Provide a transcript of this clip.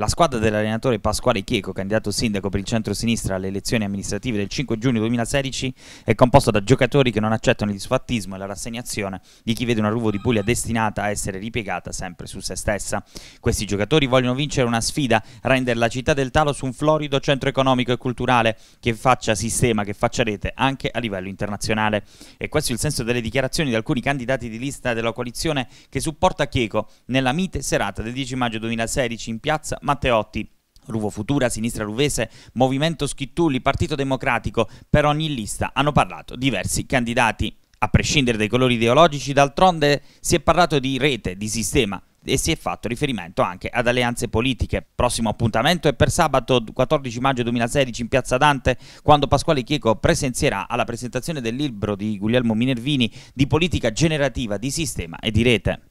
La squadra dell'allenatore Pasquale Chieco, candidato sindaco per il centro-sinistra alle elezioni amministrative del 5 giugno 2016, è composta da giocatori che non accettano il disfattismo e la rassegnazione di chi vede una Ruvo di Puglia destinata a essere ripiegata sempre su se stessa. Questi giocatori vogliono vincere una sfida, rendere la città del Talo un florido centro economico e culturale che faccia sistema, che faccia rete anche a livello internazionale. E questo è il senso delle dichiarazioni di alcuni candidati di lista della coalizione che supporta Chieco nella mite serata del 10 maggio 2016 in piazza Matteotti. Ruvo Futura, Sinistra Ruvese, Movimento Schittulli, Partito Democratico, per ogni lista hanno parlato diversi candidati. A prescindere dai colori ideologici, d'altronde si è parlato di rete, di sistema e si è fatto riferimento anche ad alleanze politiche. Prossimo appuntamento è per sabato 14 maggio 2016 in Piazza Dante, quando Pasquale Chieco presenzierà alla presentazione del libro di Guglielmo Minervini di politica generativa di sistema e di rete.